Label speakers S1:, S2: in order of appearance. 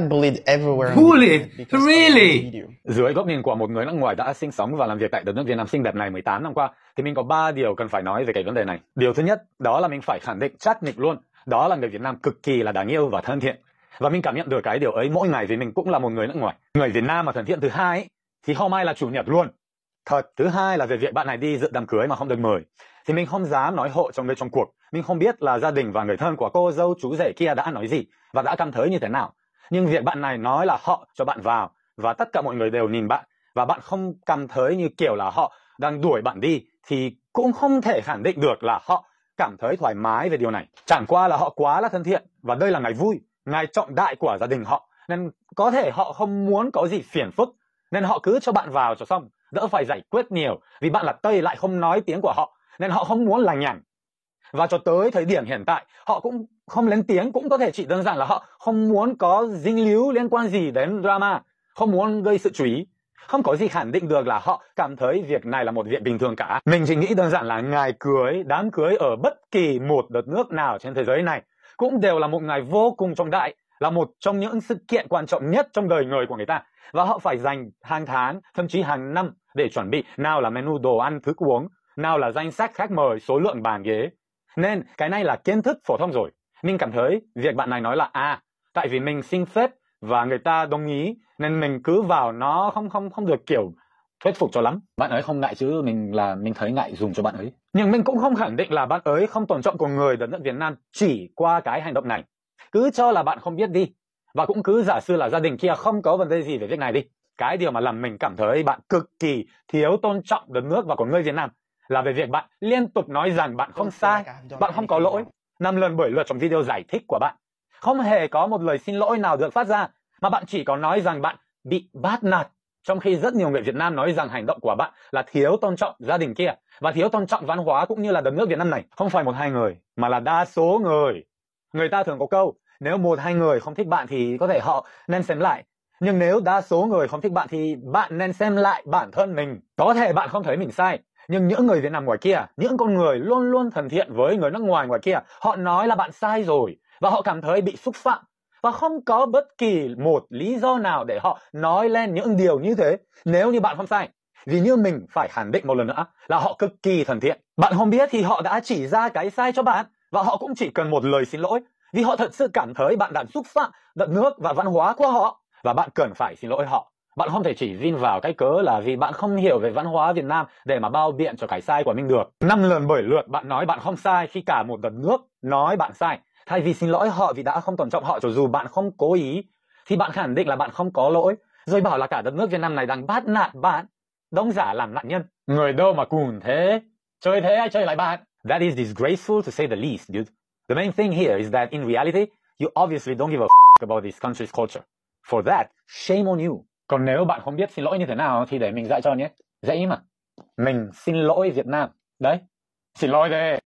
S1: Bullied? Really? Dưới góc nhìn của một người nước ngoài đã sinh sống và làm việc tại đất nước Việt Nam xinh đẹp này 18 năm qua, thì mình có 3 điều cần phải nói về cái vấn đề này. Điều thứ nhất, đó là mình phải khẳng định chắc nịch luôn, đó là người Việt Nam cực kỳ là đáng yêu và thân thiện. Và mình cảm nhận được cái điều ấy mỗi ngày vì mình cũng là một người nước ngoài. Người Việt Nam mà thân thiện thứ hai ấy, thì hôm mai là chủ nhật luôn. Thật, thứ hai là về việc bạn này đi dự đám cưới mà không được mời. Thì mình không dám nói hộ trong đây trong cuộc. Mình không biết là gia đình và người thân của cô dâu chú rể kia đã nói gì và đã cảm thấy như thế nào nhưng việc bạn này nói là họ cho bạn vào và tất cả mọi người đều nhìn bạn và bạn không cảm thấy như kiểu là họ đang đuổi bạn đi thì cũng không thể khẳng định được là họ cảm thấy thoải mái về điều này. Chẳng qua là họ quá là thân thiện và đây là ngày vui, ngày trọng đại của gia đình họ nên có thể họ không muốn có gì phiền phức nên họ cứ cho bạn vào cho xong, đỡ phải giải quyết nhiều vì bạn là Tây lại không nói tiếng của họ nên họ không muốn là nhằng và cho tới thời điểm hiện tại họ cũng không lên tiếng cũng có thể chỉ đơn giản là họ không muốn có dinh líu liên quan gì đến drama không muốn gây sự chú ý không có gì khẳng định được là họ cảm thấy việc này là một việc bình thường cả mình chỉ nghĩ đơn giản là ngày cưới đám cưới ở bất kỳ một đất nước nào trên thế giới này cũng đều là một ngày vô cùng trọng đại là một trong những sự kiện quan trọng nhất trong đời người của người ta và họ phải dành hàng tháng thậm chí hàng năm để chuẩn bị nào là menu đồ ăn thức uống nào là danh sách khách mời số lượng bàn ghế nên cái này là kiến thức phổ thông rồi. Mình cảm thấy việc bạn này nói là à, tại vì mình xin phép và người ta đồng ý nên mình cứ vào nó không không không được kiểu thuyết phục cho lắm. Bạn ấy không ngại chứ mình là mình thấy ngại dùng cho bạn ấy. Nhưng mình cũng không khẳng định là bạn ấy không tôn trọng của người đất nước Việt Nam chỉ qua cái hành động này. Cứ cho là bạn không biết đi và cũng cứ giả sử là gia đình kia không có vấn đề gì về việc này đi. Cái điều mà làm mình cảm thấy bạn cực kỳ thiếu tôn trọng đất nước và của người Việt Nam là về việc bạn liên tục nói rằng bạn không sai, bạn không có lỗi, năm lần bởi lượt trong video giải thích của bạn. Không hề có một lời xin lỗi nào được phát ra, mà bạn chỉ có nói rằng bạn bị bắt nạt. Trong khi rất nhiều người Việt Nam nói rằng hành động của bạn là thiếu tôn trọng gia đình kia và thiếu tôn trọng văn hóa cũng như là đất nước Việt Nam này. Không phải một hai người, mà là đa số người. Người ta thường có câu, nếu một hai người không thích bạn thì có thể họ nên xem lại. Nhưng nếu đa số người không thích bạn thì bạn nên xem lại bản thân mình. Có thể bạn không thấy mình sai, nhưng những người Việt Nam ngoài kia, những con người luôn luôn thân thiện với người nước ngoài ngoài kia, họ nói là bạn sai rồi và họ cảm thấy bị xúc phạm và không có bất kỳ một lý do nào để họ nói lên những điều như thế nếu như bạn không sai. Vì như mình phải khẳng định một lần nữa là họ cực kỳ thân thiện. Bạn không biết thì họ đã chỉ ra cái sai cho bạn và họ cũng chỉ cần một lời xin lỗi vì họ thật sự cảm thấy bạn đã xúc phạm đất nước và văn hóa của họ và bạn cần phải xin lỗi họ. Bạn không thể chỉ vin vào cái cớ là vì bạn không hiểu về văn hóa Việt Nam để mà bao biện cho cái sai của mình được. Năm lần bởi lượt bạn nói bạn không sai khi cả một đợt nước nói bạn sai. Thay vì xin lỗi họ vì đã không tôn trọng họ cho dù bạn không cố ý thì bạn khẳng định là bạn không có lỗi. Rồi bảo là cả đất nước Việt Nam này đang bắt nạt bạn. Đông giả làm nạn nhân. Người đâu mà cùn thế? Chơi thế ai chơi lại bạn? That is disgraceful to say the least, dude. The main thing here is that in reality, you obviously don't give a f about this country's culture. For that, shame on you còn nếu bạn không biết xin lỗi như thế nào thì để mình dạy cho nhé dễ mà mình xin lỗi việt nam đấy xin lỗi đây